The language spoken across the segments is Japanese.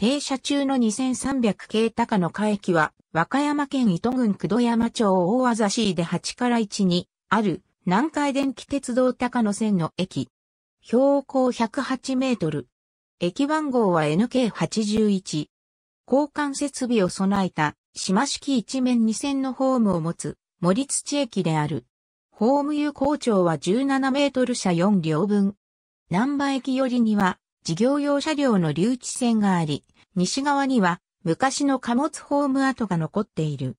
停車中の2300系高野下駅は、和歌山県糸郡久戸山町大和座しで8から1に、ある、南海電気鉄道高野線の駅。標高108メートル。駅番号は NK81。交換設備を備えた、島式一面二線のホームを持つ、森土駅である。ホーム有効長は17メートル車4両分。南波駅よりには、事業用車両の留置線があり、西側には昔の貨物ホーム跡が残っている。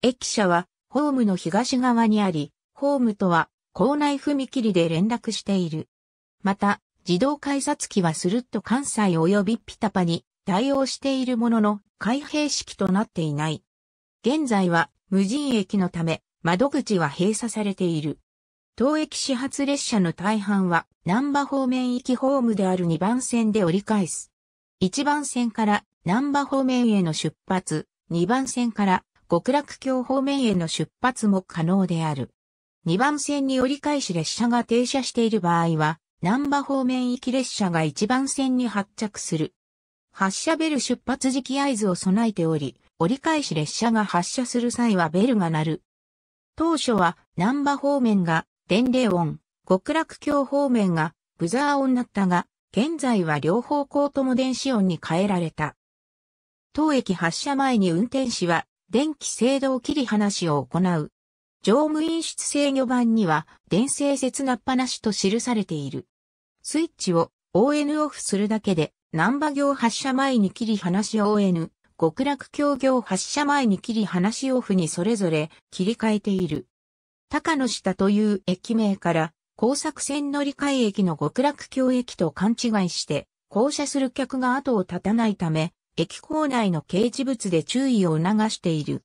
駅舎はホームの東側にあり、ホームとは校内踏切で連絡している。また、自動改札機はスルッと関西及びピタパに対応しているものの、開閉式となっていない。現在は無人駅のため、窓口は閉鎖されている。当駅始発列車の大半は、南波方面行きホームである2番線で折り返す。1番線から南波方面への出発、2番線から極楽橋方面への出発も可能である。2番線に折り返し列車が停車している場合は、南波方面行き列車が1番線に発着する。発車ベル出発時期合図を備えており、折り返し列車が発車する際はベルが鳴る。当初は南波方面が電令音、極楽橋方面がブザー音だったが、現在は両方向とも電子音に変えられた。当駅発車前に運転士は電気制動切り離しを行う。乗務員室制御盤には電制切なっぱなしと記されている。スイッチを ON オフするだけで、南波行発車前に切り離し ON、極楽橋業発車前に切り離しオフにそれぞれ切り替えている。高野下という駅名から、高作線乗り換え駅の極楽橋駅と勘違いして、降車する客が後を絶たないため、駅構内の掲示物で注意を促している。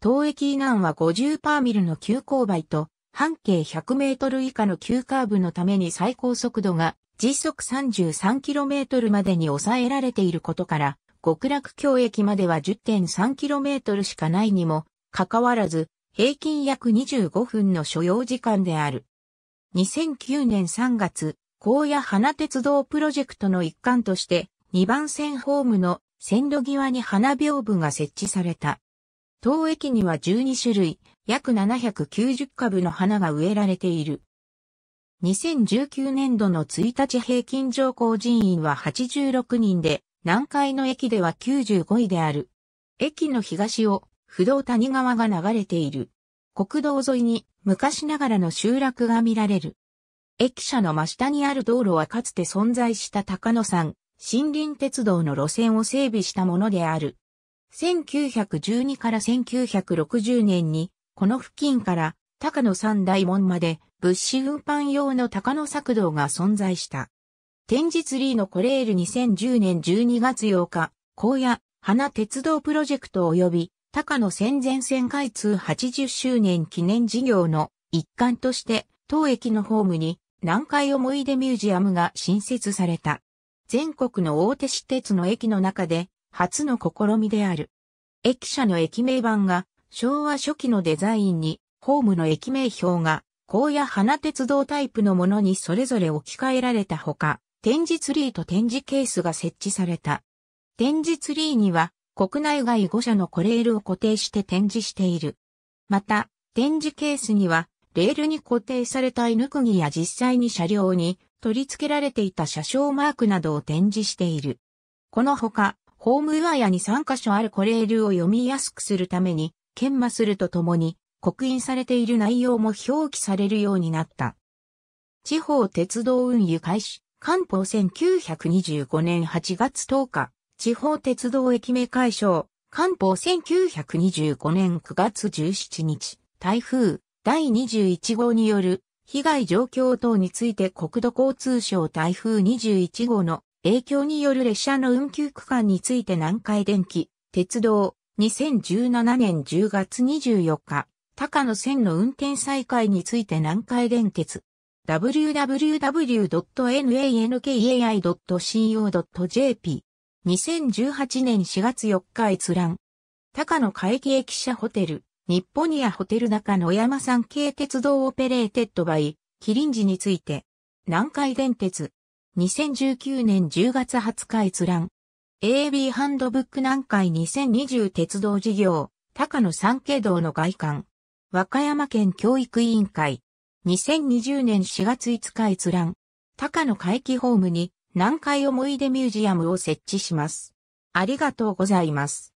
当駅以南は50パーミルの急勾配と、半径100メートル以下の急カーブのために最高速度が時速3 3トルまでに抑えられていることから、極楽橋駅までは1 0 3トルしかないにも、かかわらず、平均約25分の所要時間である。2009年3月、高野花鉄道プロジェクトの一環として、2番線ホームの線路際に花屏風が設置された。当駅には12種類、約790株の花が植えられている。2019年度の1日平均乗降人員は86人で、南海の駅では95位である。駅の東を不動谷川が流れている。国道沿いに昔ながらの集落が見られる。駅舎の真下にある道路はかつて存在した高野山、森林鉄道の路線を整備したものである。1912から1960年に、この付近から高野山大門まで物資運搬用の高野作道が存在した。展示ツリーのコレール2010年12月8日、荒野、花鉄道プロジェクト及び高野戦前線開通80周年記念事業の一環として、当駅のホームに南海思い出ミュージアムが新設された。全国の大手私鉄の駅の中で初の試みである。駅舎の駅名板が昭和初期のデザインにホームの駅名表が高野花鉄道タイプのものにそれぞれ置き換えられたほか、展示ツリーと展示ケースが設置された。展示ツリーには国内外5社のコレールを固定して展示している。また、展示ケースには、レールに固定された犬釘や実際に車両に取り付けられていた車掌マークなどを展示している。このほか、ホーム岩屋ヤに3箇所あるコレールを読みやすくするために、研磨するとともに、刻印されている内容も表記されるようになった。地方鉄道運輸開始、官報1925年8月10日。地方鉄道駅名解消、官報1925年9月17日、台風第21号による被害状況等について国土交通省台風21号の影響による列車の運休区間について南海電気、鉄道、2017年10月24日、高野線の運転再開について南海電鉄、w w w n a n k i c o j p 2018年4月4日閲覧。高野会議駅舎ホテル、日本アホテル中野山山系鉄道オペレーテッドバイ、キリンジについて、南海電鉄、2019年10月20日閲覧。AB ハンドブック南海2020鉄道事業、高野三景道の外観。和歌山県教育委員会。2020年4月5日閲覧。高野会議ホームに南海思い出ミュージアムを設置します。ありがとうございます。